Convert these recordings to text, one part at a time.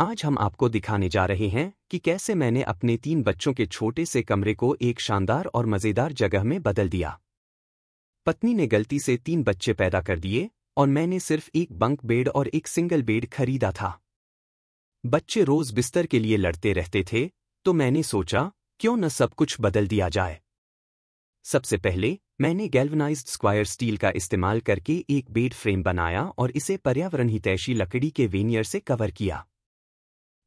आज हम आपको दिखाने जा रहे हैं कि कैसे मैंने अपने तीन बच्चों के छोटे से कमरे को एक शानदार और मज़ेदार जगह में बदल दिया पत्नी ने गलती से तीन बच्चे पैदा कर दिए और मैंने सिर्फ एक बंक बेड और एक सिंगल बेड खरीदा था बच्चे रोज बिस्तर के लिए लड़ते रहते थे तो मैंने सोचा क्यों न सब कुछ बदल दिया जाए सबसे पहले मैंने गैल्वनाइज्ड स्क्वायर स्टील का इस्तेमाल करके एक बेड फ्रेम बनाया और इसे पर्यावरण हितैषी लकड़ी के वेनियर से कवर किया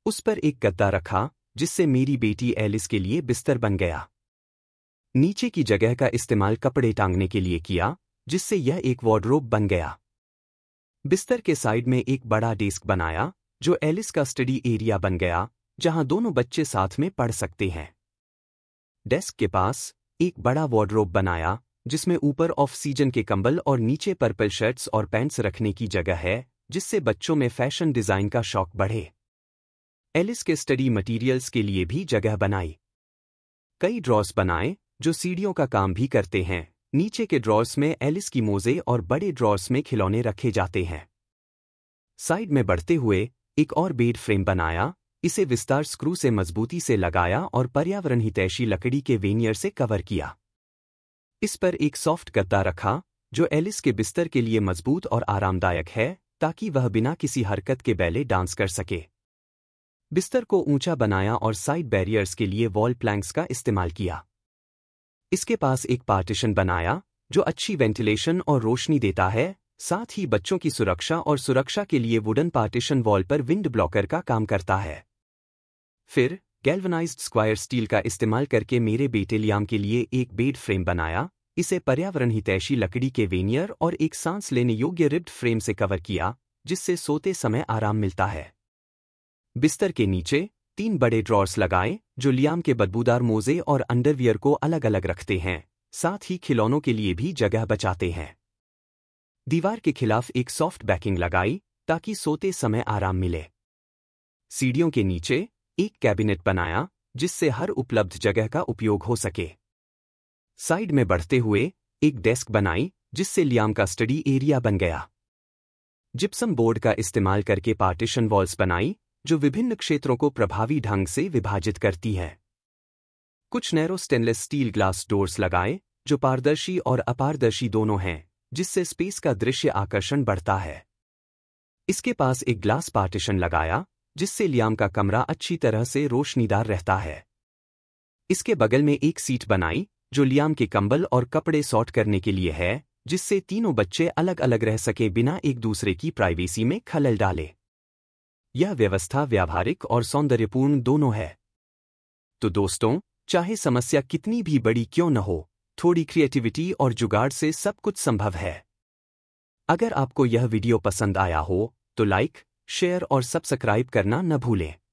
उस पर एक गद्दा रखा जिससे मेरी बेटी एलिस के लिए बिस्तर बन गया नीचे की जगह का इस्तेमाल कपड़े टांगने के लिए किया जिससे यह एक वार्डरोब बन गया बिस्तर के साइड में एक बड़ा डेस्क बनाया जो एलिस का स्टडी एरिया बन गया जहां दोनों बच्चे साथ में पढ़ सकते हैं डेस्क के पास एक बड़ा वार्डरोब बनाया जिसमें ऊपर ऑफ सीजन के कंबल और नीचे पर्पल शर्ट्स और पैंट्स रखने की जगह है जिससे बच्चों में फैशन डिजाइन का शौक बढ़े एलिस के स्टडी मटेरियल्स के लिए भी जगह बनाई कई ड्रॉस बनाए जो सीढ़ियों का काम भी करते हैं नीचे के ड्रॉस में एलिस की मोजे और बड़े ड्रॉस में खिलौने रखे जाते हैं साइड में बढ़ते हुए एक और बेड फ्रेम बनाया इसे विस्तार स्क्रू से मजबूती से लगाया और पर्यावरण हितैषी लकड़ी के वेनियर से कवर किया इस पर एक सॉफ्ट गद्दा रखा जो एलिस के बिस्तर के लिए मजबूत और आरामदायक है ताकि वह बिना किसी हरकत के बैले डांस कर सके बिस्तर को ऊंचा बनाया और साइड बैरियर्स के लिए वॉल प्लैंक्स का इस्तेमाल किया इसके पास एक पार्टीशन बनाया जो अच्छी वेंटिलेशन और रोशनी देता है साथ ही बच्चों की सुरक्षा और सुरक्षा के लिए वुडन पार्टीशन वॉल पर विंड ब्लॉकर का काम करता है फिर गैल्वनाइज्ड स्क्वायर स्टील का इस्तेमाल करके मेरे बेटे लियाम के लिए एक बेड फ्रेम बनाया इसे पर्यावरण हितैषी लकड़ी के वेनियर और एक सांस लेने योग्य रिब्ड फ्रेम से कवर किया जिससे सोते समय आराम मिलता है बिस्तर के नीचे तीन बड़े ड्रॉर्स लगाएं जो लियाम के बदबूदार मोजे और अंडरवियर को अलग अलग रखते हैं साथ ही खिलौनों के लिए भी जगह बचाते हैं दीवार के खिलाफ एक सॉफ्ट बैकिंग लगाई ताकि सोते समय आराम मिले सीढ़ियों के नीचे एक कैबिनेट बनाया जिससे हर उपलब्ध जगह का उपयोग हो सके साइड में बढ़ते हुए एक डेस्क बनाई जिससे लियाम का स्टडी एरिया बन गया जिप्सम बोर्ड का इस्तेमाल करके पार्टीशन वॉल्स बनाई जो विभिन्न क्षेत्रों को प्रभावी ढंग से विभाजित करती है कुछ narrow stainless steel glass doors लगाएं जो पारदर्शी और अपारदर्शी दोनों हैं जिससे स्पेस का दृश्य आकर्षण बढ़ता है इसके पास एक ग्लास पार्टीशन लगाया जिससे लियाम का कमरा अच्छी तरह से रोशनीदार रहता है इसके बगल में एक सीट बनाई जो लियाम के कंबल और कपड़े सॉर्ट करने के लिए है जिससे तीनों बच्चे अलग अलग रह सके बिना एक दूसरे की प्राइवेसी में खलल डाले यह व्यवस्था व्यावहारिक और सौंदर्यपूर्ण दोनों है तो दोस्तों चाहे समस्या कितनी भी बड़ी क्यों न हो थोड़ी क्रिएटिविटी और जुगाड़ से सब कुछ संभव है अगर आपको यह वीडियो पसंद आया हो तो लाइक शेयर और सब्सक्राइब करना न भूलें